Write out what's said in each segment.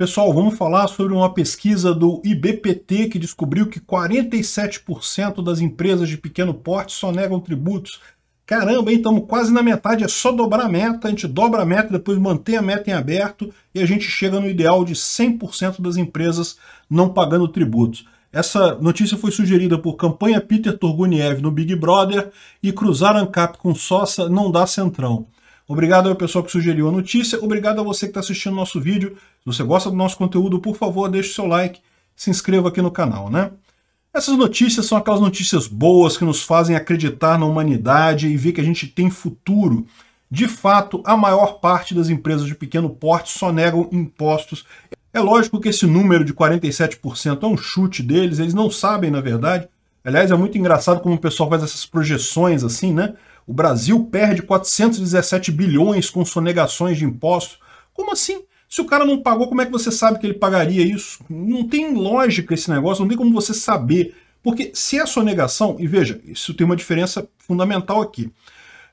Pessoal, vamos falar sobre uma pesquisa do IBPT que descobriu que 47% das empresas de pequeno porte só negam tributos. Caramba, hein? Estamos quase na metade, é só dobrar a meta, a gente dobra a meta, depois mantém a meta em aberto e a gente chega no ideal de 100% das empresas não pagando tributos. Essa notícia foi sugerida por campanha Peter Turguniev no Big Brother e cruzar ANCAP com Sossa não dá centrão. Obrigado ao pessoal que sugeriu a notícia, obrigado a você que está assistindo nosso vídeo. Se você gosta do nosso conteúdo, por favor, deixe o seu like, se inscreva aqui no canal, né? Essas notícias são aquelas notícias boas que nos fazem acreditar na humanidade e ver que a gente tem futuro. De fato, a maior parte das empresas de pequeno porte só negam impostos. É lógico que esse número de 47% é um chute deles, eles não sabem, na verdade. Aliás, é muito engraçado como o pessoal faz essas projeções assim, né? O Brasil perde 417 bilhões com sonegações de impostos. Como assim? Se o cara não pagou, como é que você sabe que ele pagaria isso? Não tem lógica esse negócio, não tem como você saber. Porque se é sonegação, e veja, isso tem uma diferença fundamental aqui.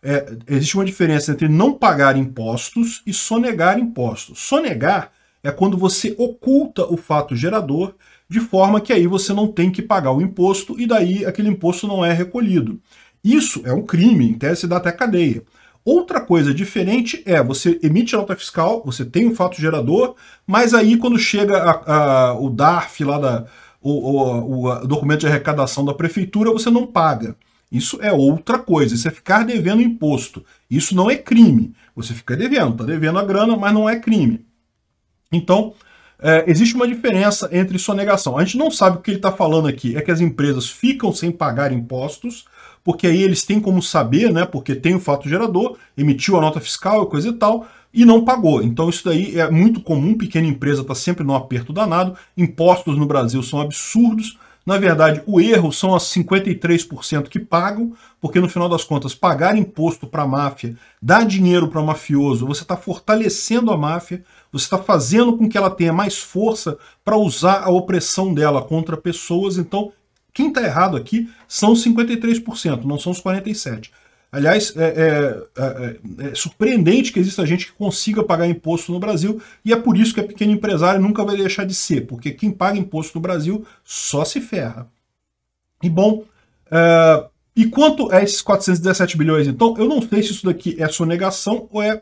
É, existe uma diferença entre não pagar impostos e sonegar impostos. Sonegar é quando você oculta o fato gerador de forma que aí você não tem que pagar o imposto e daí aquele imposto não é recolhido. Isso é um crime, em tese dá até cadeia. Outra coisa diferente é você emite nota fiscal, você tem um fato gerador, mas aí quando chega a, a, o DARF lá da, o, o, o, documento de arrecadação da prefeitura, você não paga. Isso é outra coisa, isso é ficar devendo imposto. Isso não é crime. Você fica devendo, está devendo a grana, mas não é crime. Então, é, existe uma diferença entre sonegação. A gente não sabe o que ele está falando aqui, é que as empresas ficam sem pagar impostos porque aí eles têm como saber, né? Porque tem o fato gerador, emitiu a nota fiscal e coisa e tal, e não pagou. Então isso daí é muito comum, pequena empresa está sempre no aperto danado, impostos no Brasil são absurdos. Na verdade, o erro são as 53% que pagam, porque no final das contas, pagar imposto para a máfia, dar dinheiro para o mafioso, você está fortalecendo a máfia, você está fazendo com que ela tenha mais força para usar a opressão dela contra pessoas, então quem está errado aqui são os 53%, não são os 47%. Aliás, é é, é, é, é, surpreendente que exista gente que consiga pagar imposto no Brasil e é por isso que a pequeno empresário nunca vai deixar de ser, porque quem paga imposto no Brasil só se ferra. E bom, é, e quanto a é esses 417 bilhões, então, eu não sei se isso daqui é sonegação ou é,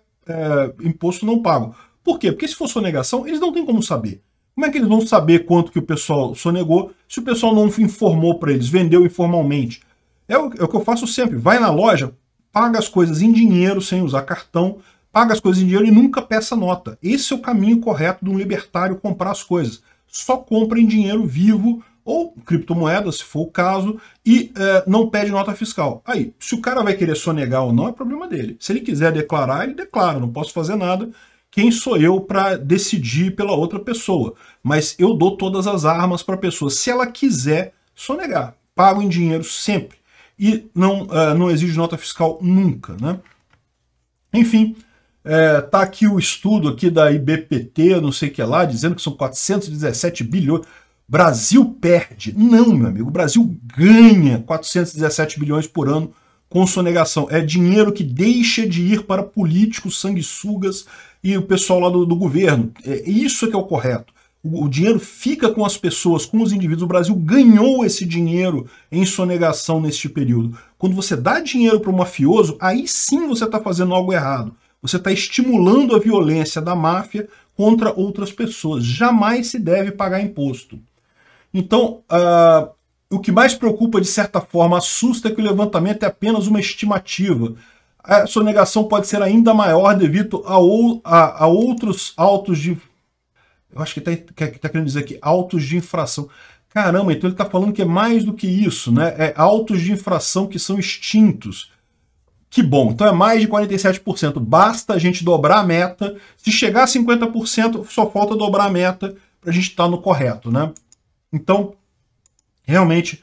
imposto não pago. Por quê? Porque se for sonegação, eles não têm como saber. Como é que eles vão saber quanto que o pessoal sonegou se o pessoal não informou para eles, vendeu informalmente? É o, é o, que eu faço sempre. Vai na loja, paga as coisas em dinheiro sem usar cartão, paga as coisas em dinheiro e nunca peça nota. Esse é o caminho correto de um libertário comprar as coisas. Só compra em dinheiro vivo ou criptomoeda, se for o caso, e é, não pede nota fiscal. Aí, se o cara vai querer sonegar ou não, é problema dele. Se ele quiser declarar, ele declara, não posso fazer nada, quem sou eu para decidir pela outra pessoa? Mas eu dou todas as armas para a pessoa. Se ela quiser sonegar, pago em dinheiro sempre. E não, uh, não exige nota fiscal nunca. Né? Enfim, é, tá aqui o estudo aqui da IBPT, não sei o que lá, dizendo que são 417 bilhões. Brasil perde. Não, meu amigo, o Brasil ganha 417 bilhões por ano com sonegação. é dinheiro que deixa de ir para políticos, sanguessugas e o pessoal lá do, do governo. É, isso é que é o correto. O, o dinheiro fica com as pessoas, com os indivíduos. O Brasil ganhou esse dinheiro em sonegação neste período. Quando você dá dinheiro para o mafioso, aí sim você está fazendo algo errado. Você está estimulando a violência da máfia contra outras pessoas. Jamais se deve pagar imposto. Então, uh, o que mais preocupa, de certa forma, assusta é que o levantamento é apenas uma estimativa. A sonegação pode ser ainda maior devido a, ou, a, a outros autos de. Eu acho que está que, tá querendo dizer aqui, autos de infração. Caramba, então ele está falando que é mais do que isso, né? É autos de infração que são extintos. Que bom, então é mais de 47%. Basta a gente dobrar a meta. Se chegar a 50%, só falta dobrar a meta para a gente estar tá no correto, né? Então, Realmente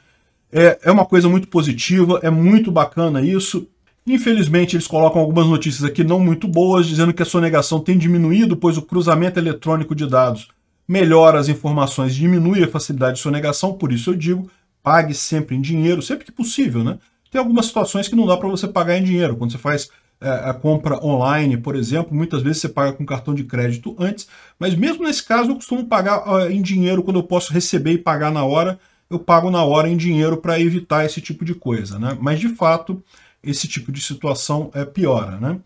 é, é uma coisa muito positiva, é muito bacana isso. Infelizmente, eles colocam algumas notícias aqui não muito boas, dizendo que a sonegação tem diminuído, pois o cruzamento eletrônico de dados melhora as informações, diminui a facilidade de sonegação, por isso eu digo, pague sempre em dinheiro, sempre que possível, né? Tem algumas situações que não dá para você pagar em dinheiro. Quando você faz é, a compra online, por exemplo, muitas vezes você paga com cartão de crédito antes, mas mesmo nesse caso eu costumo pagar em dinheiro quando eu posso receber e pagar na hora, eu pago na hora em dinheiro para evitar esse tipo de coisa. Né? Mas, de fato, esse tipo de situação é, piora. Né?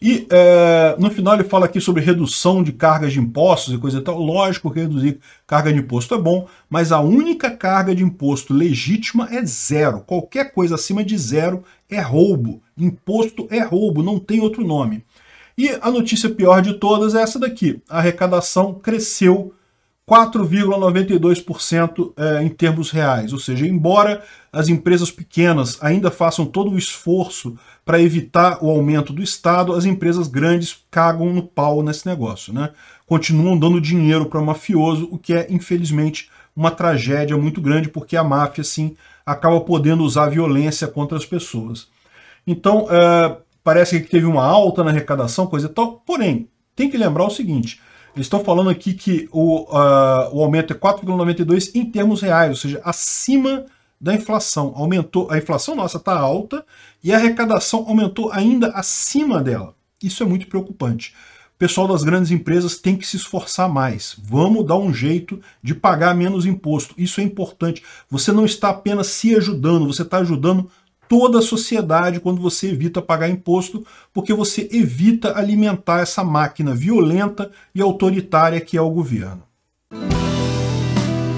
E é, no final ele fala aqui sobre redução de cargas de impostos e coisa e tal. Lógico que reduzir carga de imposto é bom, mas a única carga de imposto legítima é zero. Qualquer coisa acima de zero é roubo. Imposto é roubo, não tem outro nome. E a notícia pior de todas é essa daqui. A arrecadação cresceu 4,92% é, em termos reais. Ou seja, embora as empresas pequenas ainda façam todo o esforço para evitar o aumento do Estado, as empresas grandes cagam no pau nesse negócio. Né? Continuam dando dinheiro para o mafioso, o que é, infelizmente, uma tragédia muito grande, porque a máfia, sim, acaba podendo usar violência contra as pessoas. Então, é, parece que teve uma alta na arrecadação, coisa e tal, porém, tem que lembrar o seguinte estou falando aqui que o, uh, o aumento é 4,92 em termos reais, ou seja, acima da inflação. Aumentou, a inflação nossa está alta e a arrecadação aumentou ainda acima dela. Isso é muito preocupante. O pessoal das grandes empresas tem que se esforçar mais. Vamos dar um jeito de pagar menos imposto. Isso é importante. Você não está apenas se ajudando, você está ajudando toda a sociedade quando você evita pagar imposto, porque você evita alimentar essa máquina violenta e autoritária que é o governo.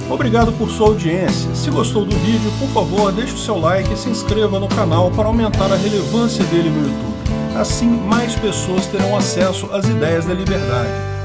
Obrigado por sua audiência. Se gostou do vídeo, por favor, deixe o seu like e se inscreva no canal para aumentar a relevância dele no YouTube. Assim, mais pessoas terão acesso às ideias da liberdade